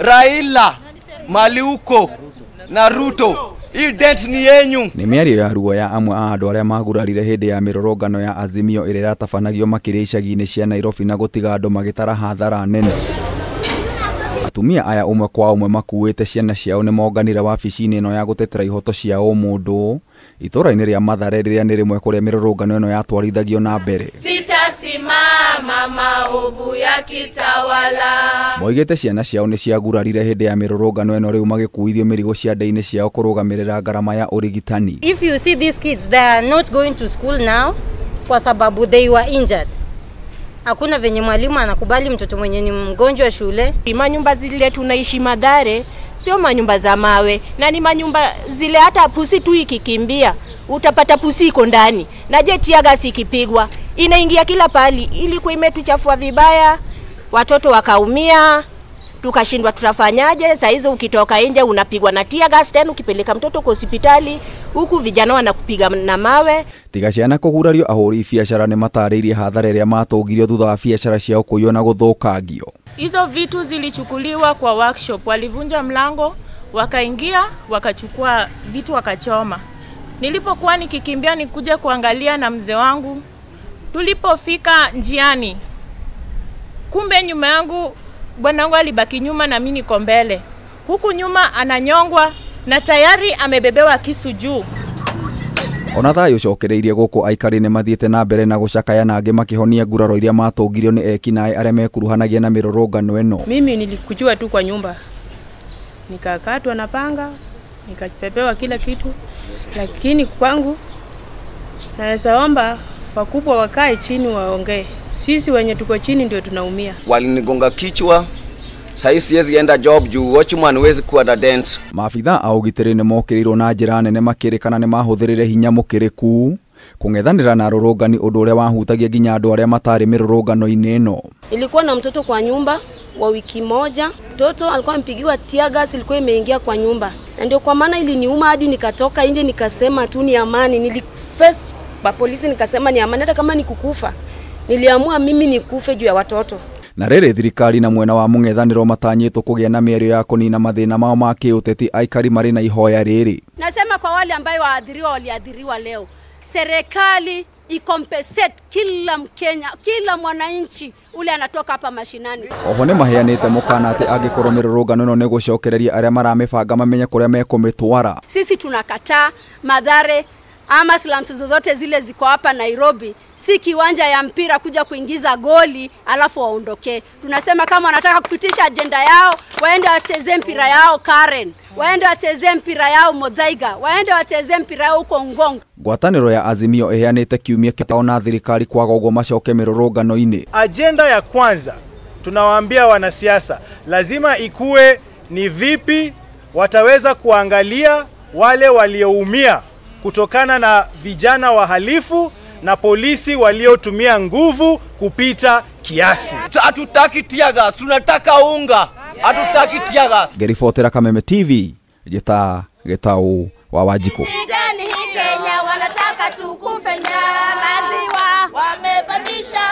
Raila, Maliuko na Ruto hii dent ni yenyu. Ni mĩario ya ruo ya amwe a andũ arĩa magurarire hĩndĩ ya mĩrũrũngano ya Azimio ĩrĩa ĩratabanagio makĩria icagi-inĩ cia Nairobi na gũtiga andũ magĩtara hathara nene atumia aya ũmwe kwa ũmwe makuĩte ciana ciao nĩ monganire wabici-inĩ ĩno ya gũtetera ihoto cia ũmũndũ itũra-inĩ rĩa mathare rĩrĩa nĩ rĩmwe kũrĩa mĩrũrũngano ĩno yatwarithagio na mbere maũvu yakĩtawala moigĩte ciana ciao nĩ ciagurarire hĩndĩ ya mĩrũrũngano ĩno rĩu magĩkuithio mĩrigo ciande-inĩ ciao kũrũgamĩrĩra ngarama ya ũrigitani if you see these kids they are not going to school now kwa sababu they were injured hakuna venye mwalimu anakubali mtoto mwenye ni mgonjwa shule. Manyumba zile tunaishi Madhare sio manyumba za mawe, na ni manyumba zile hata pusi tu ikikimbia utapata pusi iko ndani, na je sikipigwa inaingia kila pahali. Ilikuwa imetuchafua vibaya, watoto wakaumia, tukashindwa tutafanyaje. Saa hizo ukitoka nje unapigwa na tia gas, tena ukipeleka mtoto kwa hospitali huku vijana wanakupiga na mawe. Tiga ciana kugurario ahuri biacara ni mataririe hathara iria matũgirio thutha wa biashara ciao kuiywo na guthukangio. Hizo vitu zilichukuliwa kwa workshop, walivunja mlango wakaingia wakachukua vitu wakachoma. Nilipokuwa nikikimbia nikuja kuangalia na mzee wangu Tulipofika njiani, kumbe nyuma yangu bwanangu alibaki nyuma na mimi niko mbele, huku nyuma ananyongwa na tayari amebebewa kisu juu ona thayo cokereirie guku aikari ni mathiite na mbere na gucakaya na angi makihonia nguraro iria matungirio ni ekinae aria mekuruhanagia na mirurungano ino mimi nilikujua tu kwa nyumba nikakatwa na panga nikapepewa kila kitu lakini kwangu naweza omba wakubwa wakae chini waongee. Sisi wenye tuko chini ndio tunaumia. Walinigonga kichwa sahi siwezi enda job juu watchman wezi kuwa na dent. Maabitha a ũgitĩri nĩ mokĩrĩirwo na njĩra nene makĩrĩkana nĩ mahuthirire hinya mũkĩrĩku kung'ethanira na rũrũngani ũndũ ũrĩa wahutagia nginya andũ arĩa matarĩ mĩrũrũngano-inĩ ĩno. Ilikuwa na mtoto kwa nyumba wa wiki moja, mtoto alikuwa amepigiwa tiagas, ilikuwa imeingia kwa nyumba, na ndio kwa maana iliniuma hadi nikatoka nje nikasema tu ni amani. Nili first Ba polisi nikasema ni amani, hata kama nikukufa, niliamua mimi nikufe juu ya watoto na rere thirikari na mwena wa mung'ethaniro matanyĩtwo kugia na mĩario ya kũnina mathĩna mao ma kĩũteti aikari marĩ na ihoya rĩrĩ nasema kwa wale ambayo waadhiriwa waliadhiriwa leo serikali ikompensate kila mkenya kila mwananchi ule anatoka hapa mashinani oho nĩ maheanĩte mũkana atĩ angĩkorwo mĩrũrũngano ĩno nĩ gũcokereria arĩa maramĩbanga mamenye kũrĩa mekũmĩtwara sisi tunakataa madhare ama slums zozote zile ziko hapa Nairobi, si kiwanja ya mpira kuja kuingiza goli alafu waondoke Tunasema kama wanataka kupitisha ajenda yao, waende wacheze mpira yao Karen, waende wacheze mpira yao Modhaiga, waende wacheze mpira yao huko Ngong. Ngwatanĩro ya Azimio ĩheanĩte kiumia kĩtao na thirikari kwaga ũguo macoke mĩrũrũngano-inĩ. Ajenda ya kwanza tunawaambia wanasiasa lazima ikuwe ni vipi wataweza kuangalia wale walioumia kutokana na vijana wahalifu na polisi waliotumia nguvu kupita kiasi. Hatutaki tiagas, tunataka unga, hatutaki tiagas. gas. Gerifotera Kameme TV, Jeta Getau wa Wajiko. Kenya wanataka tukufe maziwa